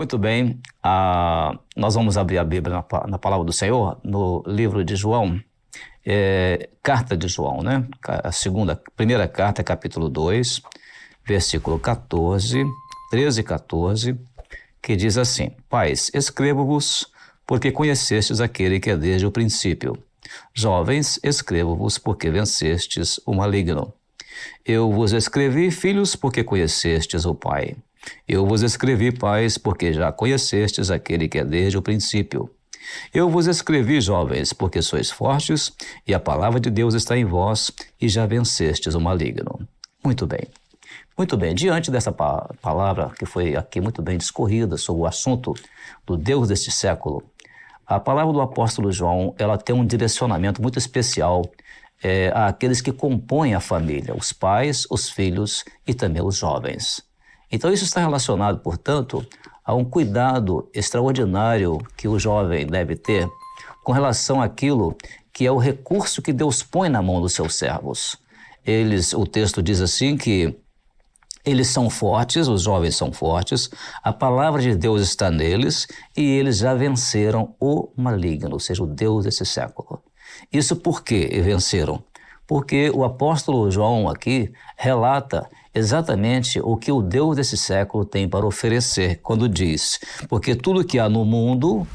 Muito bem, ah, nós vamos abrir a Bíblia na, na, palavra do Senhor, no livro de João, é, carta de João, né? A segunda, primeira carta, capítulo 2, versículo 14, 13 e 14, que diz assim: Pais, escrevo-vos, porque conhecestes aquele que é desde o princípio. Jovens, escrevo-vos, porque vencestes o maligno. Eu vos escrevi, filhos, porque conhecestes o Pai. Eu vos escrevi, pais, porque já conhecestes aquele que é desde o princípio. Eu vos escrevi, jovens, porque sois fortes e a palavra de Deus está em vós e já vencestes o maligno. Muito bem. Muito bem, diante dessa palavra que foi aqui muito bem discorrida sobre o assunto do Deus deste século, a palavra do apóstolo João ela tem um direcionamento muito especial é, àqueles que compõem a família, os pais, os filhos e também os jovens. Então, isso está relacionado, portanto, a um cuidado extraordinário que o jovem deve ter com relação àquilo que é o recurso que Deus põe na mão dos seus servos. Eles, o texto diz assim que eles são fortes, os jovens são fortes, a palavra de Deus está neles e eles já venceram o maligno, ou seja, o Deus desse século. Isso porque venceram? porque o apóstolo João aqui relata exatamente o que o Deus desse século tem para oferecer quando diz: Porque tudo que há no mundo,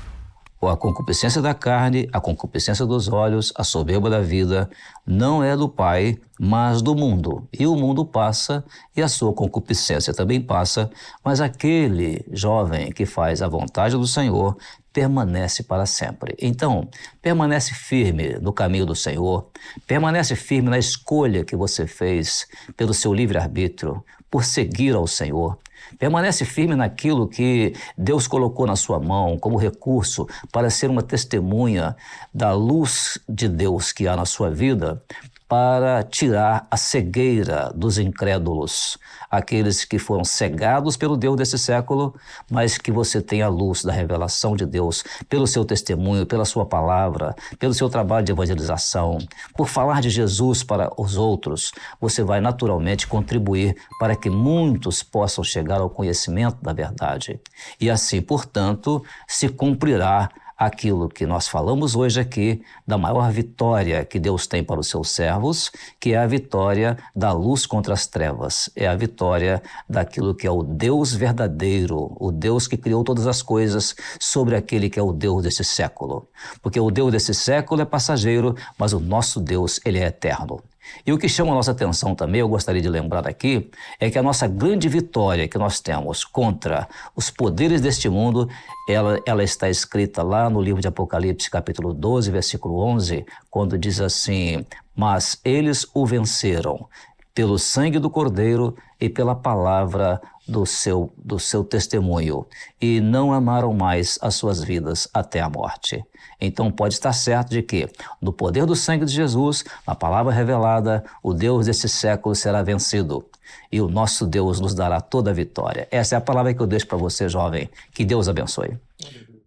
a concupiscência da carne, a concupiscência dos olhos, a soberba da vida, não é do Pai, mas do mundo. E o mundo passa e a sua concupiscência também passa, mas aquele jovem que faz a vontade do Senhor permanece para sempre. Então, permanece firme no caminho do Senhor, permanece firme na escolha que você fez pelo seu livre-arbítrio, por seguir ao Senhor, Permanece firme naquilo que Deus colocou na sua mão como recurso para ser uma testemunha da luz de Deus que há na sua vida, para tirar a cegueira dos incrédulos, aqueles que foram cegados pelo Deus desse século, mas que você tem a luz da revelação de Deus, pelo seu testemunho, pela sua palavra, pelo seu trabalho de evangelização, por falar de Jesus para os outros, você vai naturalmente contribuir para que muitos possam chegar ao conhecimento da verdade. E assim, portanto, se cumprirá aquilo que nós falamos hoje aqui da maior vitória que Deus tem para os seus servos, que é a vitória da luz contra as trevas, é a vitória daquilo que é o Deus verdadeiro, o Deus que criou todas as coisas, sobre aquele que é o Deus desse século. Porque o Deus desse século é passageiro, mas o nosso Deus, ele é eterno. E o que chama a nossa atenção também, eu gostaria de lembrar aqui, é que a nossa grande vitória que nós temos contra os poderes deste mundo, ela, ela está escrita lá no livro de Apocalipse, capítulo 12, versículo 11, quando diz assim: Mas eles o venceram pelo sangue do Cordeiro e pela palavra do seu, do seu testemunho, e não amaram mais as suas vidas até a morte. Então pode estar certo de que, no poder do sangue de Jesus, na palavra revelada, o Deus desse século será vencido e o nosso Deus nos dará toda a vitória. Essa é a palavra que eu deixo para você, jovem. Que Deus abençoe. Amém.